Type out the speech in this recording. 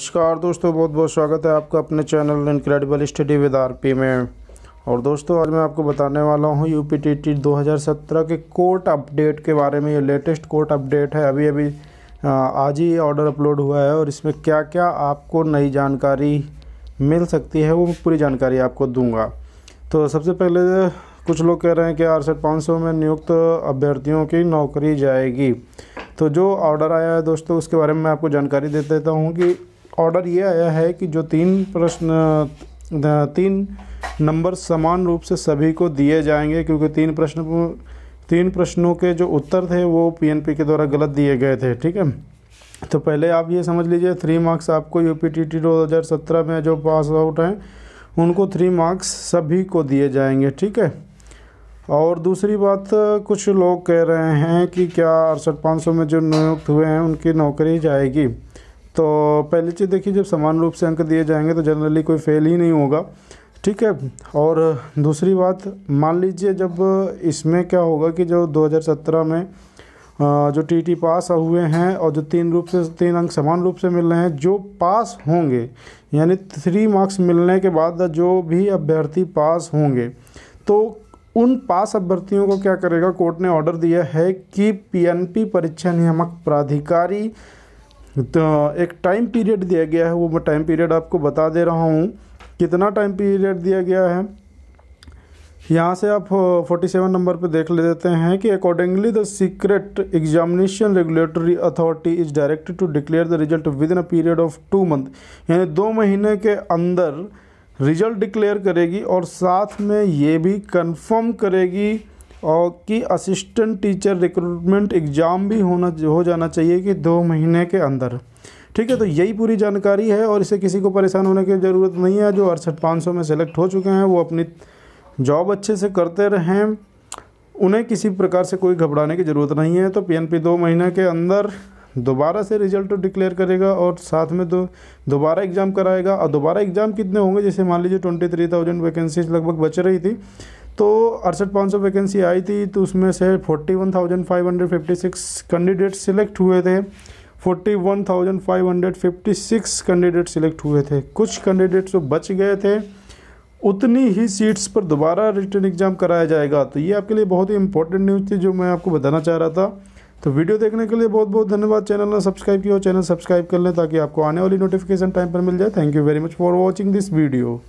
नमस्कार दोस्तों बहुत बहुत स्वागत है आपका अपने channel incredible study with RP में और दोस्तों आज मैं आपको बताने वाला हूँ यू पी टी टी दो के कोर्ट अपडेट के बारे में ये लेटेस्ट कोर्ट अपडेट है अभी अभी आज ही ऑर्डर अपलोड हुआ है और इसमें क्या क्या आपको नई जानकारी मिल सकती है वो मैं पूरी जानकारी आपको दूंगा तो सबसे पहले कुछ लोग कह रहे हैं कि अड़सठ पाँच सौ में नियुक्त अभ्यर्थियों की नौकरी जाएगी तो जो ऑर्डर आया है दोस्तों उसके बारे में मैं आपको जानकारी दे देता हूँ कि ऑर्डर ये आया है कि जो तीन प्रश्न तीन नंबर समान रूप से सभी को दिए जाएंगे क्योंकि तीन प्रश्न तीन प्रश्नों के जो उत्तर थे वो पीएनपी के द्वारा गलत दिए गए थे ठीक है तो पहले आप ये समझ लीजिए थ्री मार्क्स आपको यू पी टी टी दो हज़ार सत्रह में जो पास आउट हैं उनको थ्री मार्क्स सभी को दिए जाएंगे ठीक है और दूसरी बात कुछ लोग कह रहे हैं कि क्या अड़सठ पाँच सौ में जो नियुक्त हुए हैं उनकी नौकरी जाएगी तो पहली चीज़ देखिए जब समान रूप से अंक दिए जाएंगे तो जनरली कोई फेल ही नहीं होगा ठीक है और दूसरी बात मान लीजिए जब इसमें क्या होगा कि जो 2017 में जो टी टी पास हुए हैं और जो तीन रूप से तीन अंक समान रूप से मिल रहे हैं जो पास होंगे यानी थ्री मार्क्स मिलने के बाद जो भी अभ्यर्थी पास होंगे तो उन पास अभ्यर्थियों को क्या करेगा कोर्ट ने ऑर्डर दिया है कि पीएनपी परीक्षा नियामक प्राधिकारी तो एक टाइम पीरियड दिया गया है वो मैं टाइम पीरियड आपको बता दे रहा हूँ कितना टाइम पीरियड दिया गया है यहाँ से आप 47 नंबर पे देख ले देते हैं कि accordingly the secret examination regulatory authority is directed to declare the result within a period of two month यानी दो महीने के अंदर रिजल्ट डिक्लेयर करेगी और साथ में ये भी कंफर्म करेगी और कि असिस्टेंट टीचर रिक्रूटमेंट एग्ज़ाम भी होना हो जाना चाहिए कि दो महीने के अंदर ठीक है तो यही पूरी जानकारी है और इसे किसी को परेशान होने की ज़रूरत नहीं है जो अड़सठ पाँच सौ में सेलेक्ट हो चुके हैं वो अपनी जॉब अच्छे से करते रहें उन्हें किसी प्रकार से कोई घबराने की ज़रूरत नहीं है तो पीएनपी दो महीने के अंदर दोबारा से रिजल्ट डिक्लेयर करेगा और साथ में दो दोबारा एग्ज़ाम कराएगा और दोबारा एग्ज़ाम कितने होंगे जैसे मान लीजिए ट्वेंटी थ्री थाउजेंड वैकेंसीज लगभग बच रही थी तो अड़सठ पाँच सौ वैकेंसी आई थी तो उसमें से forty one thousand five hundred fifty six candidate select हुए थे forty one thousand five hundred fifty six candidate select हुए थे कुछ कैंडिडेट जो बच गए थे उतनी ही सीट्स पर दोबारा रिटर्न एग्ज़ाम कराया जाएगा तो ये आपके लिए बहुत ही इंपॉर्टेंट न्यूज़ थी जो मैं आपको बताना चाह रहा था तो वीडियो देखने के लिए बहुत बहुत धन्यवाद चैनल ने सब्सक्राइब किया चैनल सब्सक्राइब कर लें ताकि आपको आने वाली नोटिफिकेशन टाइम पर मिल जाए thank you very much for watching this video